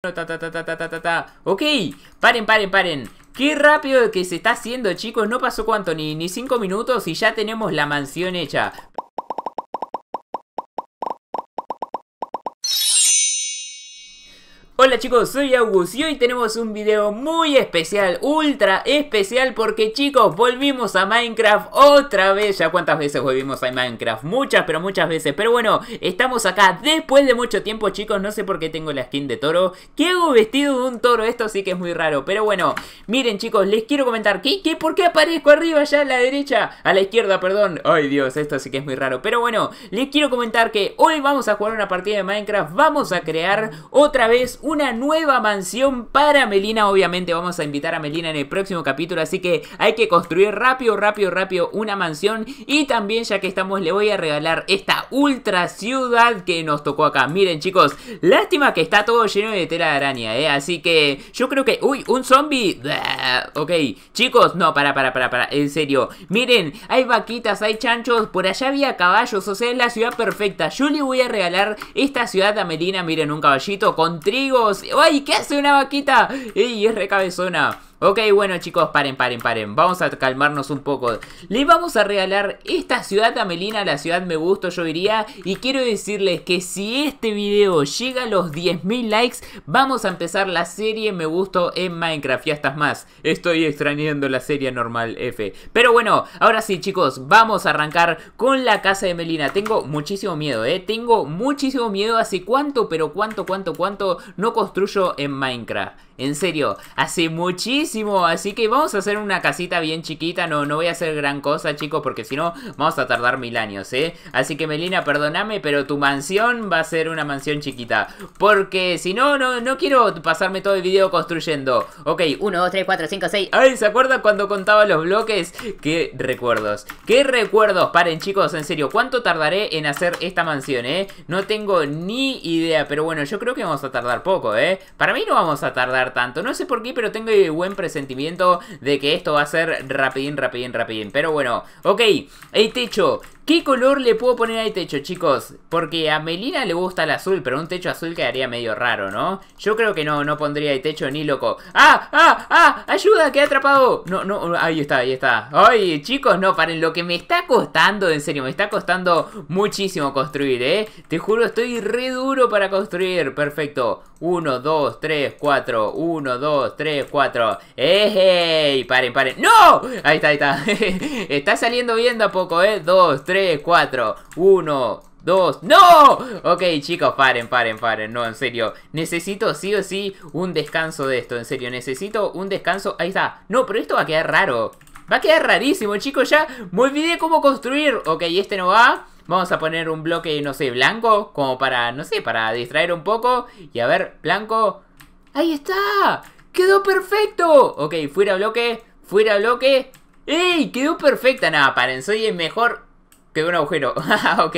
Ta, ta, ta, ok, paren, paren, paren Qué rápido que se está haciendo chicos No pasó cuánto, ni 5 minutos Y ya tenemos la mansión hecha Hola chicos, soy August y hoy tenemos un video muy especial, ultra especial porque chicos, volvimos a Minecraft otra vez, ya cuántas veces volvimos a Minecraft, muchas pero muchas veces, pero bueno, estamos acá después de mucho tiempo chicos, no sé por qué tengo la skin de toro, ¿Qué hago vestido de un toro, esto sí que es muy raro, pero bueno, miren chicos, les quiero comentar, que, ¿Qué? ¿Por qué aparezco arriba ya a la derecha? A la izquierda, perdón, ay Dios, esto sí que es muy raro, pero bueno, les quiero comentar que hoy vamos a jugar una partida de Minecraft, vamos a crear otra vez un una nueva mansión para Melina. Obviamente vamos a invitar a Melina en el próximo capítulo, así que hay que construir rápido, rápido, rápido una mansión. Y también ya que estamos le voy a regalar esta ultra ciudad que nos tocó acá. Miren chicos, lástima que está todo lleno de tela de araña, ¿eh? Así que yo creo que... ¡Uy! ¡Un zombie! Ok, chicos, no, para, para, para, para, en serio. Miren, hay vaquitas, hay chanchos, por allá había caballos, o sea, es la ciudad perfecta. Yo le voy a regalar esta ciudad a Melina, miren, un caballito con trigo ¡Ay! ¿Qué hace una vaquita? ¡Ey! Es recabezona. Ok, bueno chicos, paren, paren, paren. Vamos a calmarnos un poco. Les vamos a regalar esta ciudad a Melina, la ciudad me gusto yo diría. Y quiero decirles que si este video llega a los 10.000 likes, vamos a empezar la serie me gusto en Minecraft. Y hasta más, estoy extrañando la serie normal F. Pero bueno, ahora sí chicos, vamos a arrancar con la casa de Melina. Tengo muchísimo miedo, eh. Tengo muchísimo miedo. Hace cuánto, pero cuánto, cuánto, cuánto no construyo en Minecraft. En serio, hace muchísimo Así que vamos a hacer una casita bien chiquita. No, no voy a hacer gran cosa, chicos, porque si no vamos a tardar mil años, ¿eh? Así que, Melina, perdóname, pero tu mansión va a ser una mansión chiquita. Porque si no, no, no quiero pasarme todo el video construyendo. Ok, 1, 2, 3, 4, 5, 6. Ay, ¿se acuerdan cuando contaba los bloques? Qué recuerdos. Qué recuerdos. Paren, chicos, en serio. ¿Cuánto tardaré en hacer esta mansión, eh? No tengo ni idea, pero bueno, yo creo que vamos a tardar poco, eh. Para mí no vamos a tardar tanto. No sé por qué, pero tengo buen presentimiento de que esto va a ser rapidín, rapidín, rapidín. Pero bueno, ok, hey techo, ¿Qué color le puedo poner al techo, chicos? Porque a Melina le gusta el azul, pero un techo azul quedaría medio raro, ¿no? Yo creo que no, no pondría el techo ni loco. ¡Ah! ¡Ah! ¡Ah! ¡Ayuda! ¡Quedé atrapado! No, no, ahí está, ahí está. ¡Ay, chicos! No, paren, lo que me está costando, en serio, me está costando muchísimo construir, ¿eh? Te juro, estoy re duro para construir. Perfecto. 1, 2, 3, 4. 1, 2, 3, 4. ¡Ey! Paren, paren. ¡No! Ahí está, ahí está. está saliendo bien de a poco, ¿eh? Dos, 3. 4, 1, 2, ¡No! Ok, chicos, paren, paren, paren No, en serio, necesito sí o sí un descanso de esto En serio, necesito un descanso Ahí está, no, pero esto va a quedar raro Va a quedar rarísimo, chicos, ya me olvidé cómo construir Ok, este no va Vamos a poner un bloque, no sé, blanco Como para, no sé, para distraer un poco Y a ver, blanco ¡Ahí está! ¡Quedó perfecto! Ok, fuera bloque, fuera bloque ¡Ey! ¡Quedó perfecta! Nada, paren, soy el mejor Quedó un agujero. ok.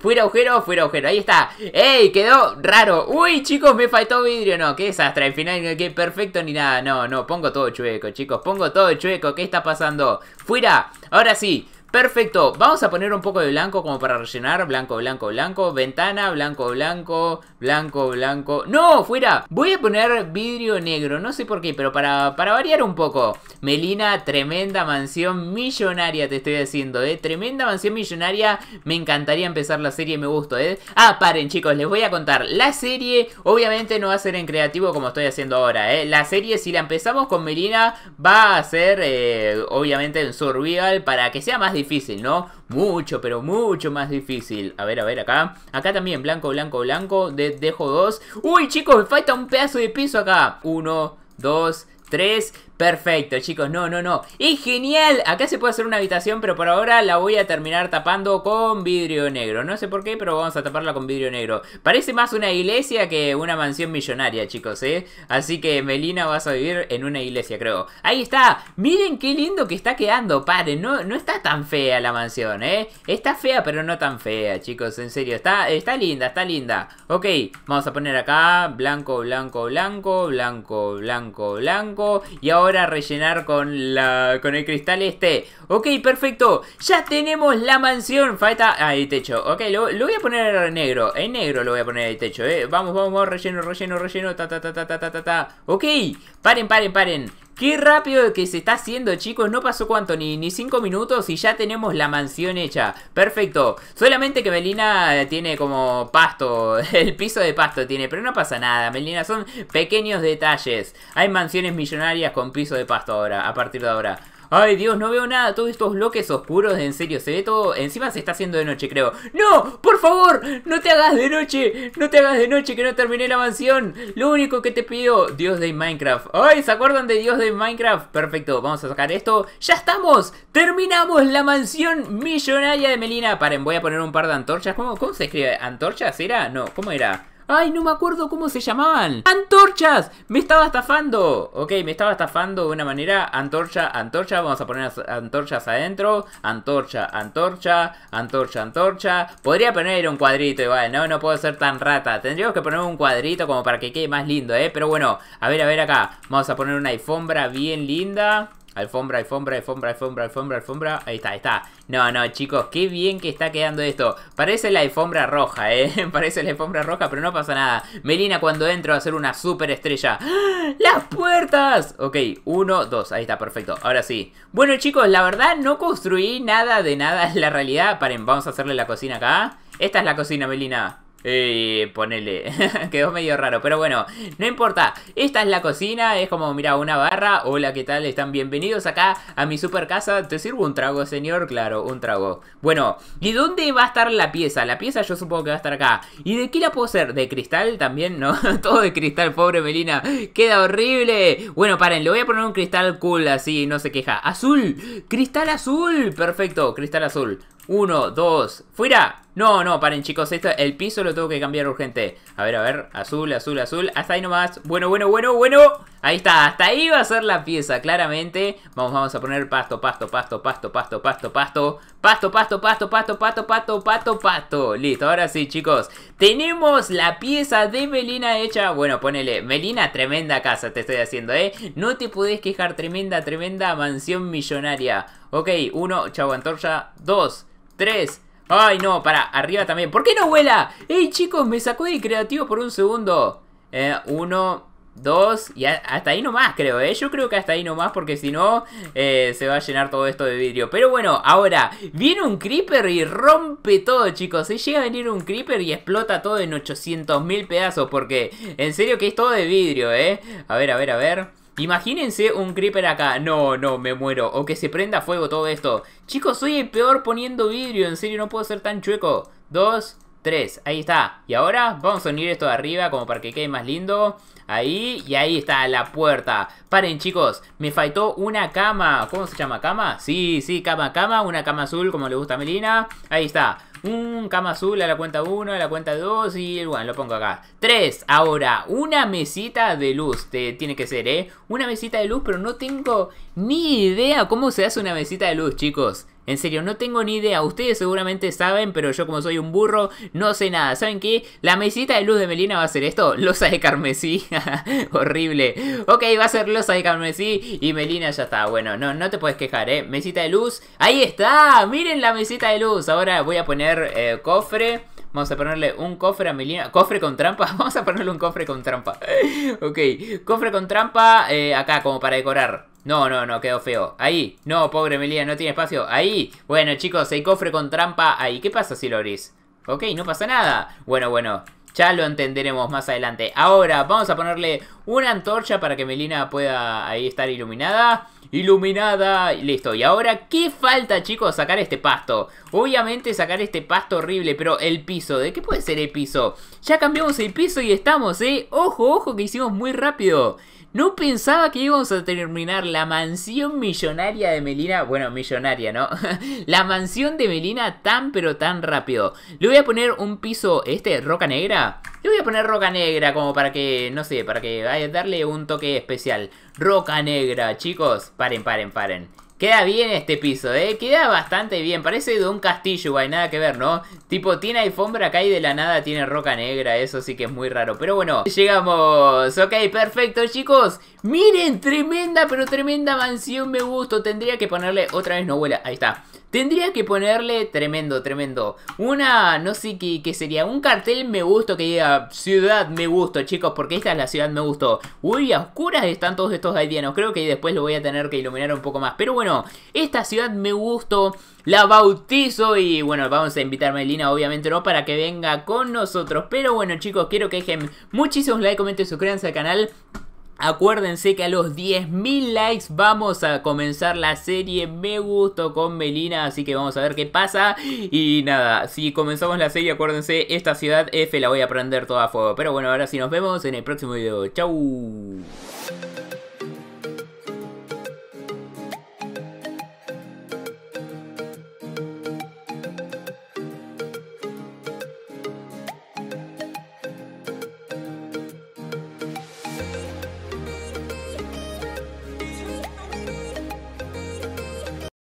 Fuera agujero, fuera agujero. Ahí está. ¡Ey! Quedó raro. Uy, chicos, me faltó vidrio. No, qué desastre. Al final, Que perfecto ni nada. No, no. Pongo todo chueco, chicos. Pongo todo chueco. ¿Qué está pasando? ¡Fuera! Ahora sí. Perfecto, vamos a poner un poco de blanco como para rellenar Blanco, blanco, blanco, ventana, blanco, blanco, blanco, blanco ¡No! ¡Fuera! Voy a poner vidrio negro, no sé por qué, pero para, para variar un poco Melina, tremenda mansión millonaria te estoy haciendo, ¿eh? Tremenda mansión millonaria, me encantaría empezar la serie, me gusta, ¿eh? Ah, paren chicos, les voy a contar La serie obviamente no va a ser en creativo como estoy haciendo ahora, eh. La serie si la empezamos con Melina va a ser eh, obviamente en survival para que sea más difícil difícil, ¿no? Mucho, pero mucho más difícil. A ver, a ver, acá. Acá también, blanco, blanco, blanco. dejo dos. ¡Uy, chicos! Me falta un pedazo de piso acá. Uno, dos, tres. Perfecto, chicos, no, no, no. ¡Es genial! Acá se puede hacer una habitación, pero por ahora la voy a terminar tapando con vidrio negro. No sé por qué, pero vamos a taparla con vidrio negro. Parece más una iglesia que una mansión millonaria, chicos, ¿eh? Así que, Melina, vas a vivir en una iglesia, creo. ¡Ahí está! ¡Miren qué lindo que está quedando, padre! No, no está tan fea la mansión, ¿eh? Está fea, pero no tan fea, chicos, en serio. Está, está linda, está linda. Ok, vamos a poner acá blanco, blanco, blanco, blanco, blanco, blanco. Y ahora ahora rellenar con, la, con el cristal este. Ok, perfecto. Ya tenemos la mansión. Falta... Ah, el techo. Ok, lo, voy a poner en negro. En negro lo voy a poner el techo, eh. Vamos, vamos, vamos. Relleno, relleno, relleno. Ta, ta, ta, ta, ta, ta, Ok. Paren, paren, paren. Qué rápido que se está haciendo, chicos. No pasó cuánto, ni, ni cinco minutos y ya tenemos la mansión hecha. Perfecto. Solamente que Melina tiene como pasto. El piso de pasto tiene, pero no pasa nada, Melina. Son pequeños detalles. Hay mansiones millonarias con piso de pasto ahora, a partir de ahora. Ay, Dios, no veo nada. Todos estos bloques oscuros, en serio, se ve todo. Encima se está haciendo de noche, creo. ¡No! ¡Por favor! ¡No te hagas de noche! ¡No te hagas de noche que no terminé la mansión! Lo único que te pido, Dios de Minecraft. ¡Ay! ¿Se acuerdan de Dios de Minecraft? Perfecto, vamos a sacar esto. ¡Ya estamos! ¡Terminamos la mansión millonaria de Melina! Paren, voy a poner un par de antorchas. ¿Cómo, cómo se escribe? ¿Antorchas era? No, ¿cómo era? Ay, no me acuerdo cómo se llamaban. ¡Antorchas! Me estaba estafando. Ok, me estaba estafando de una manera. Antorcha, antorcha. Vamos a poner antorchas adentro. Antorcha, antorcha, antorcha, antorcha. Podría poner un cuadrito igual, ¿no? No puedo ser tan rata. Tendríamos que poner un cuadrito como para que quede más lindo, ¿eh? Pero bueno, a ver, a ver acá. Vamos a poner una alfombra bien linda. Alfombra, alfombra, alfombra, alfombra, alfombra, alfombra. Ahí está, ahí está. No, no, chicos, qué bien que está quedando esto. Parece la alfombra roja, ¿eh? Parece la alfombra roja, pero no pasa nada. Melina cuando entro va a ser una super estrella. ¡Ah! ¡Las puertas! Ok, uno, dos. Ahí está, perfecto. Ahora sí. Bueno, chicos, la verdad no construí nada de nada. en la realidad. Paren, vamos a hacerle la cocina acá. Esta es la cocina, Melina. Eh, ponele, quedó medio raro, pero bueno, no importa. Esta es la cocina, es como, mira, una barra. Hola, ¿qué tal? Están bienvenidos acá a mi super casa. ¿Te sirvo un trago, señor? Claro, un trago. Bueno, ¿y dónde va a estar la pieza? La pieza yo supongo que va a estar acá. ¿Y de qué la puedo hacer? ¿De cristal también? No, todo de cristal, pobre Melina. Queda horrible. Bueno, paren, le voy a poner un cristal cool así, no se queja. Azul, cristal azul. Perfecto, cristal azul. Uno, dos, fuera. No, no, paren chicos, esto, el piso lo tengo que cambiar urgente. A ver, a ver, azul, azul, azul, hasta ahí nomás. Bueno, bueno, bueno, bueno. Ahí está, hasta ahí va a ser la pieza, claramente. Vamos, vamos a poner pasto, pasto, pasto, pasto, pasto, pasto, pasto. Pasto, pasto, pasto, pasto, pasto, pasto, pasto, pasto. Listo, ahora sí, chicos. Tenemos la pieza de Melina hecha. Bueno, ponele, Melina, tremenda casa te estoy haciendo, ¿eh? No te podés quejar, tremenda, tremenda mansión millonaria. Ok, uno, chau, antorcha, dos, tres... Ay, no, para, arriba también. ¿Por qué no vuela? ¡Ey, chicos! Me sacó de creativo por un segundo. Eh, uno, dos, y hasta ahí nomás, creo, ¿eh? Yo creo que hasta ahí nomás, porque si no, eh, se va a llenar todo esto de vidrio. Pero bueno, ahora, viene un creeper y rompe todo, chicos. Se llega a venir un creeper y explota todo en 800.000 pedazos, porque en serio que es todo de vidrio, ¿eh? A ver, a ver, a ver. Imagínense un creeper acá. No, no, me muero. O que se prenda fuego todo esto. Chicos, soy el peor poniendo vidrio. En serio, no puedo ser tan chueco. Dos, tres. Ahí está. Y ahora vamos a unir esto de arriba como para que quede más lindo. Ahí, y ahí está la puerta. Paren, chicos. Me faltó una cama. ¿Cómo se llama? ¿Cama? Sí, sí, cama, cama. Una cama azul como le gusta a Melina. Ahí está. Un cama azul a la cuenta 1, a la cuenta 2 y bueno, lo pongo acá. 3. Ahora, una mesita de luz. Te, tiene que ser, ¿eh? Una mesita de luz, pero no tengo ni idea cómo se hace una mesita de luz, chicos. En serio, no tengo ni idea. Ustedes seguramente saben, pero yo como soy un burro, no sé nada. ¿Saben qué? La mesita de luz de Melina va a ser esto. Losa de carmesí. Horrible. Ok, va a ser losa de carmesí y Melina ya está. Bueno, no, no te puedes quejar, ¿eh? Mesita de luz. Ahí está. Miren la mesita de luz. Ahora voy a poner eh, cofre. Vamos a ponerle un cofre a Melina. ¿Cofre con trampa? Vamos a ponerle un cofre con trampa. ok, cofre con trampa eh, acá como para decorar. No, no, no, quedó feo. Ahí. No, pobre Melina, no tiene espacio. Ahí. Bueno, chicos, hay cofre con trampa ahí. ¿Qué pasa si lo abrís? Ok, no pasa nada. Bueno, bueno. Ya lo entenderemos más adelante. Ahora vamos a ponerle una antorcha para que Melina pueda ahí estar iluminada. Iluminada. Listo. Y ahora, ¿qué falta, chicos? Sacar este pasto. Obviamente sacar este pasto horrible, pero el piso. ¿De qué puede ser el piso? Ya cambiamos el piso y estamos, ¿eh? Ojo, ojo, que hicimos muy rápido. No pensaba que íbamos a terminar la mansión millonaria de Melina. Bueno, millonaria, ¿no? la mansión de Melina tan pero tan rápido. Le voy a poner un piso, este, roca negra. Le voy a poner roca negra como para que, no sé, para que vaya a darle un toque especial. Roca negra, chicos. Paren, paren, paren. Queda bien este piso, ¿eh? Queda bastante bien. Parece de un castillo, güey. Nada que ver, ¿no? Tipo, tiene alfombra acá y de la nada tiene roca negra. Eso sí que es muy raro. Pero bueno, llegamos. Ok, perfecto, chicos. Miren, tremenda, pero tremenda mansión. Me gustó. Tendría que ponerle otra vez no Ahí está. Tendría que ponerle tremendo, tremendo. Una, no sé qué, sería, un cartel me gusto que diga ciudad me gusto, chicos, porque esta es la ciudad me gusto. Uy, a oscuras están todos estos haitianos. Creo que después lo voy a tener que iluminar un poco más. Pero bueno, esta ciudad me gusto, la bautizo y bueno, vamos a invitar a Melina, obviamente no, para que venga con nosotros. Pero bueno, chicos, quiero que dejen muchísimos like, comenten, suscríbanse al canal. Acuérdense que a los 10.000 likes vamos a comenzar la serie Me Gusto con Melina, así que vamos a ver qué pasa. Y nada, si comenzamos la serie, acuérdense, esta ciudad F la voy a prender toda a fuego. Pero bueno, ahora sí nos vemos en el próximo video. Chau.